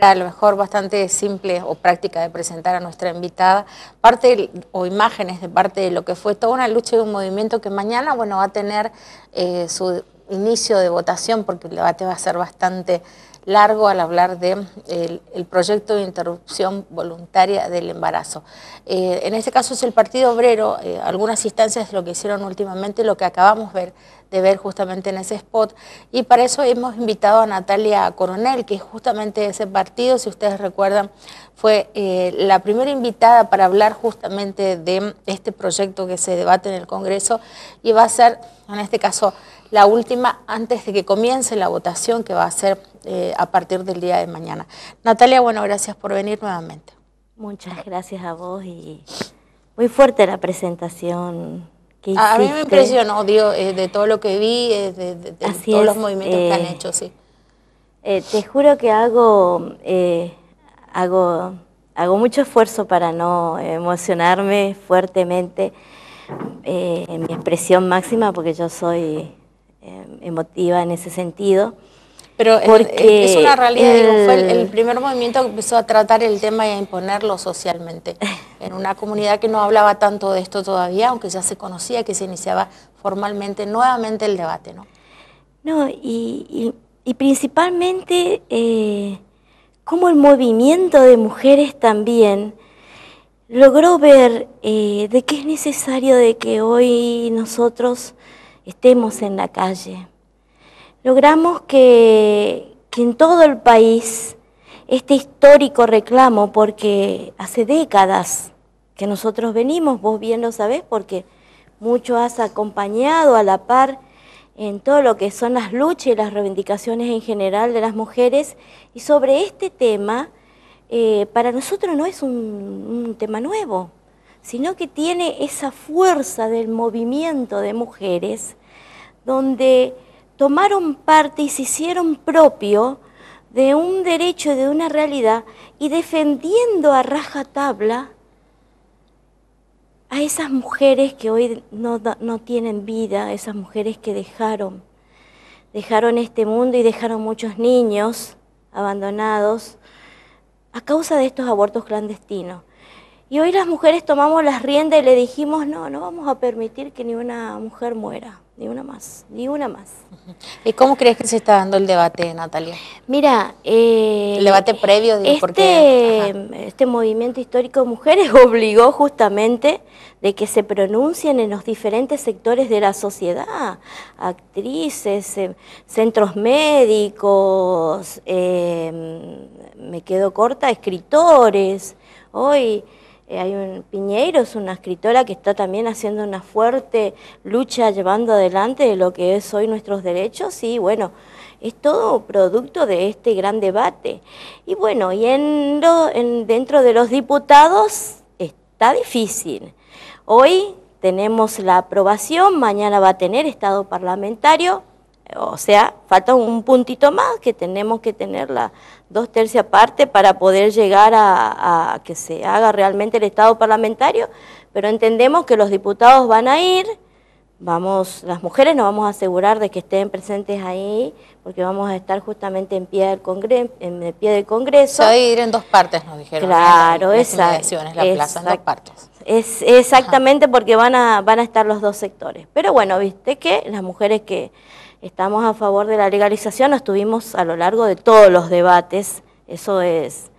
a lo mejor bastante simple o práctica de presentar a nuestra invitada, parte o imágenes de parte de lo que fue toda una lucha y un movimiento que mañana, bueno, va a tener eh, su inicio de votación porque el debate va a ser bastante largo al hablar del de, el, proyecto de interrupción voluntaria del embarazo. Eh, en este caso es el Partido Obrero, eh, algunas instancias lo que hicieron últimamente, lo que acabamos de ver de ver justamente en ese spot. Y para eso hemos invitado a Natalia Coronel, que justamente ese partido, si ustedes recuerdan, fue eh, la primera invitada para hablar justamente de este proyecto que se debate en el Congreso y va a ser, en este caso, la última antes de que comience la votación que va a ser eh, a partir del día de mañana. Natalia, bueno, gracias por venir nuevamente. Muchas gracias a vos y muy fuerte la presentación a mí me impresionó, dios, eh, de todo lo que vi, eh, de, todos los movimientos que han eh, hecho, sí. te juro que hago, hago, hago mucho esfuerzo para no emocionarme fuertemente en mi expresión máxima, porque yo soy emotiva en ese sentido. Pero eh, eh, es una realidad, fue el, primer movimiento que empezó a tratar el tema y a imponerlo socialmente. En una comunidad que no hablaba tanto de esto todavía, aunque ya se conocía que se iniciaba formalmente nuevamente el debate, ¿no? No, y, principalmente eh, cómo el movimiento de mujeres también logró ver de qué es necesario de que hoy nosotros estemos en la calle logramos que, en todo el país este histórico reclamo, porque hace décadas que nosotros venimos, vos bien lo sabés, porque mucho has acompañado a la par en todo lo que son las luchas y las reivindicaciones en general de las mujeres, y sobre este tema, eh, para nosotros no es un tema nuevo, sino que tiene esa fuerza del movimiento de mujeres, donde tomaron parte y se hicieron propio de un derecho, de una realidad, y defendiendo a raja tabla a esas mujeres que hoy no, no tienen vida, esas mujeres que dejaron, dejaron este mundo y dejaron muchos niños abandonados a causa de estos abortos clandestinos. Y hoy las mujeres tomamos las riendas y le dijimos, no, no vamos a permitir que ni una mujer muera ni una más, ni una más. ¿Y cómo crees que se está dando el debate, Natalia? Mira, eh, el debate previo, este, porque, este movimiento histórico de mujeres obligó justamente de que se pronuncien en los diferentes sectores de la sociedad, actrices, eh, centros médicos, eh, me quedo corta, escritores, hoy... Eh, hay un Piñeiro, es una escritora que está también haciendo una fuerte lucha llevando adelante lo que es hoy nuestros derechos y bueno, es todo producto de este gran debate. Y bueno, y dentro de los diputados está difícil. Hoy tenemos la aprobación, mañana va a tener estado parlamentario, o sea, falta un puntito más que tenemos que tener la dos tercias parte para poder llegar a, que se haga realmente el Estado parlamentario, pero entendemos que los diputados van a ir, vamos, las mujeres nos vamos a asegurar de que estén presentes ahí, porque vamos a estar justamente en pie del congreso, en el pie del congreso. va a ir en dos partes, nos dijeron. Claro, exacto. La, la plaza en dos partes. exactamente porque van a, van a estar los dos sectores. Pero bueno, viste que las mujeres que estamos a favor de la legalización, lo estuvimos a lo largo de todos los debates, eso es,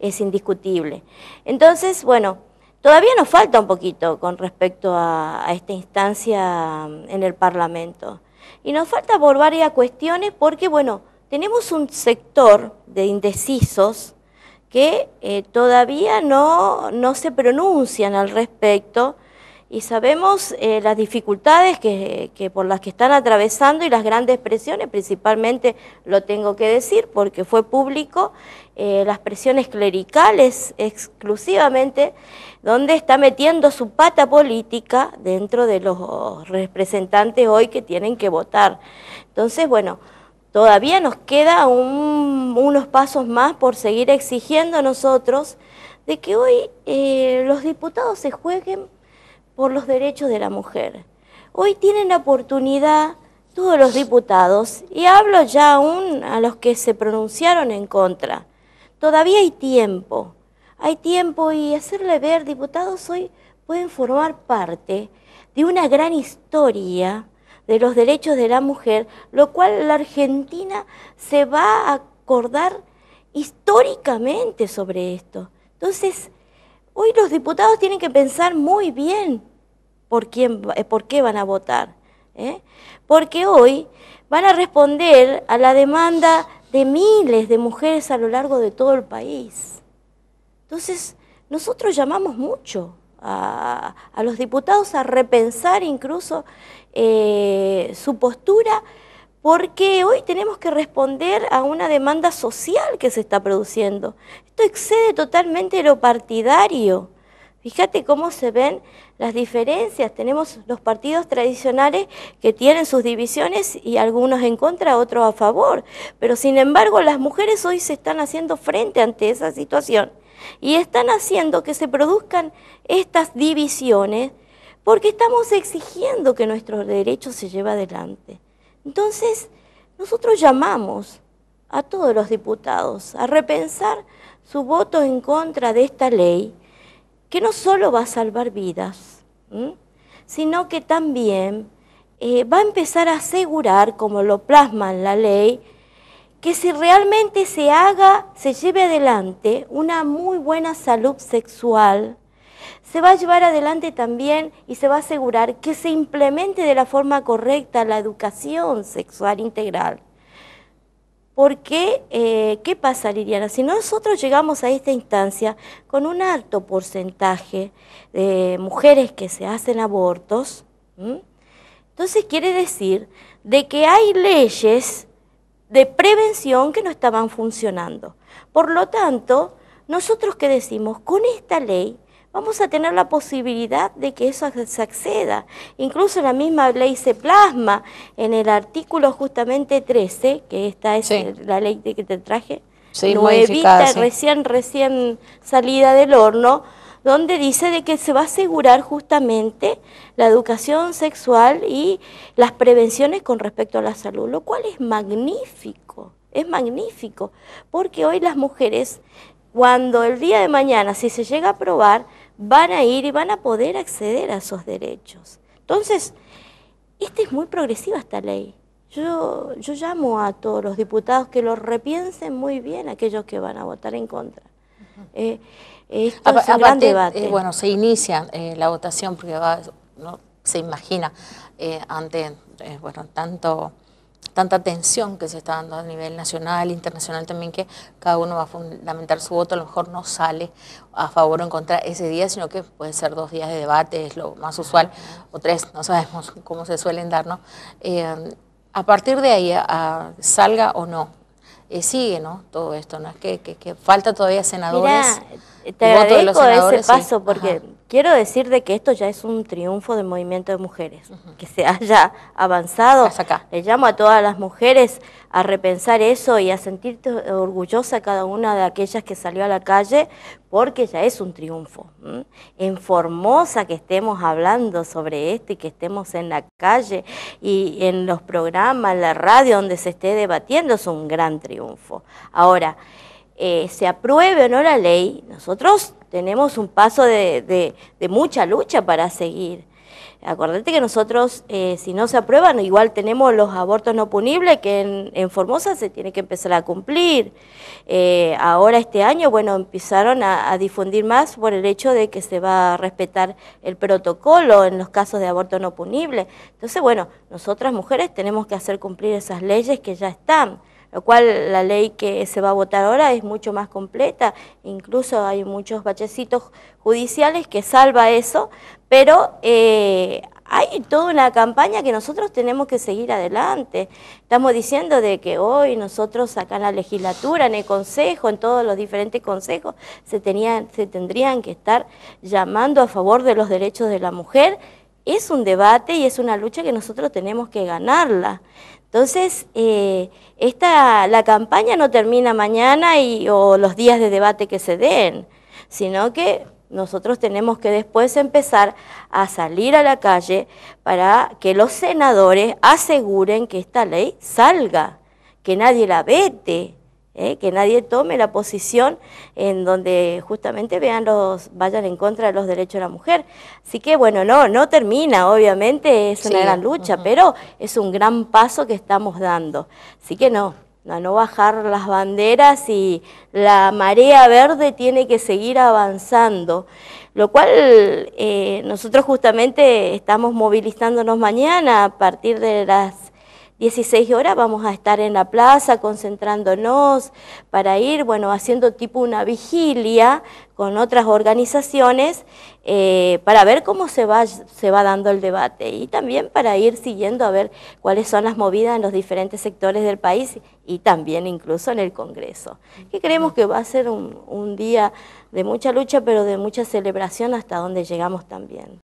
indiscutible. Entonces, bueno, todavía nos falta un poquito con respecto a, esta instancia mm, en el Parlamento. Y nos falta por varias cuestiones porque, bueno, tenemos un sector de indecisos que eh, todavía no se pronuncian al respecto y sabemos eh, las dificultades que, por las que están atravesando y las grandes presiones, principalmente lo tengo que decir porque fue público, eh, las presiones clericales exclusivamente, donde está metiendo su pata política dentro de los representantes hoy que tienen que votar. Entonces, bueno, todavía nos queda unos pasos más por seguir exigiendo a nosotros de que hoy eh, los diputados se jueguen por los derechos de la mujer. Hoy tienen la oportunidad todos los diputados, y hablo ya aún a los que se pronunciaron en contra. Todavía hay tiempo, hay tiempo y hacerle ver, diputados hoy pueden formar parte de una gran historia de los derechos de la mujer, lo cual la Argentina se va a acordar históricamente sobre esto. Entonces, Hoy los diputados tienen que pensar muy bien por, quién, eh, por qué van a votar. ¿eh? Porque hoy van a responder a la demanda de miles de mujeres a lo largo de todo el país. Entonces, nosotros llamamos mucho a, los diputados a repensar incluso eh, su postura porque hoy tenemos que responder a una demanda social que se está produciendo excede totalmente lo partidario. Fíjate cómo se ven las diferencias. Tenemos los partidos tradicionales que tienen sus divisiones y algunos en contra, otros a favor. Pero sin embargo, las mujeres hoy se están haciendo frente ante esa situación y están haciendo que se produzcan estas divisiones porque estamos exigiendo que nuestros derechos se lleve adelante. Entonces, nosotros llamamos a todos los diputados a repensar su voto en contra de esta ley, que no solo va a salvar vidas, sino que también eh, va a empezar a asegurar, como lo plasma en la ley, que si realmente se haga, se lleve adelante una muy buena salud sexual, se va a llevar adelante también y se va a asegurar que se implemente de la forma correcta la educación sexual integral porque, eh, ¿qué pasa, Liliana? Si nosotros llegamos a esta instancia con un alto porcentaje de mujeres que se hacen abortos, entonces quiere decir de que hay leyes de prevención que no estaban funcionando. Por lo tanto, nosotros que decimos, con esta ley vamos a tener la posibilidad de que eso se acceda. Incluso la misma ley se plasma en el artículo justamente 13, que esta es la ley que te traje, sí, nuevita, recién, recién salida del horno, donde dice de que se va a asegurar justamente la educación sexual y las prevenciones con respecto a la salud, lo cual es magnífico, es magnífico, porque hoy las mujeres, cuando el día de mañana, si se llega a aprobar, van a ir y van a poder acceder a esos derechos. Entonces, esta es muy progresiva esta ley. Yo, yo llamo a todos los diputados que lo repiensen muy bien aquellos que van a votar en contra. Eh, es un gran debate. Eh, bueno, se inicia eh, la votación porque no, se imagina eh, ante bueno, tanto tanta tensión que se está dando a nivel nacional, internacional también, que cada uno va a fundamentar su voto, a lo mejor no sale a favor o en contra ese día, sino que puede ser dos días de debate, es lo más usual, o tres, no sabemos cómo se suelen dar, ¿no? Eh, a partir de ahí, salga o no, eh, sigue, ¿no? Todo esto, ¿no? Es que, falta todavía senadores. te ese paso, porque Quiero decir de que esto ya es un triunfo del movimiento de mujeres, que se haya avanzado. Hasta acá. Le llamo a todas las mujeres a repensar eso y a sentirte orgullosa cada una de aquellas que salió a la calle, porque ya es un triunfo. En Formosa que estemos hablando sobre esto y que estemos en la calle y en los programas, en la radio donde se esté debatiendo, es un gran triunfo. Ahora, eh, se apruebe o no la ley, nosotros tenemos un paso de, mucha lucha para seguir. Acuérdate que nosotros, eh, si no se aprueban, igual tenemos los abortos no punibles que en, Formosa se tiene que empezar a cumplir. Eh, ahora este año, bueno, empezaron a, a, difundir más por el hecho de que se va a respetar el protocolo en los casos de aborto no punible. Entonces, bueno, nosotras mujeres tenemos que hacer cumplir esas leyes que ya están lo cual la ley que se va a votar ahora es mucho más completa, incluso hay muchos bachecitos judiciales que salva eso, pero eh, hay toda una campaña que nosotros tenemos que seguir adelante. Estamos diciendo de que hoy nosotros acá en la legislatura, en el consejo, en todos los diferentes consejos, se, tenían, se tendrían que estar llamando a favor de los derechos de la mujer. Es un debate y es una lucha que nosotros tenemos que ganarla. Entonces, eh, esta, la campaña no termina mañana y, o los días de debate que se den, sino que nosotros tenemos que después empezar a salir a la calle para que los senadores aseguren que esta ley salga, que nadie la vete, ¿eh? que nadie tome la posición en donde justamente vean los, vayan en contra de los derechos de la mujer. Así que bueno, no, no termina, obviamente es una gran lucha, pero es un gran paso que estamos dando. Así que no, a no bajar las banderas y la marea verde tiene que seguir avanzando, lo cual eh, nosotros justamente estamos movilizándonos mañana a partir de las 16 horas vamos a estar en la plaza concentrándonos para ir, bueno, haciendo tipo una vigilia con otras organizaciones eh, para ver cómo se va, se va dando el debate y también para ir siguiendo a ver cuáles son las movidas en los diferentes sectores del país y también incluso en el Congreso, que creemos que va a ser un día de mucha lucha, pero de mucha celebración hasta donde llegamos también.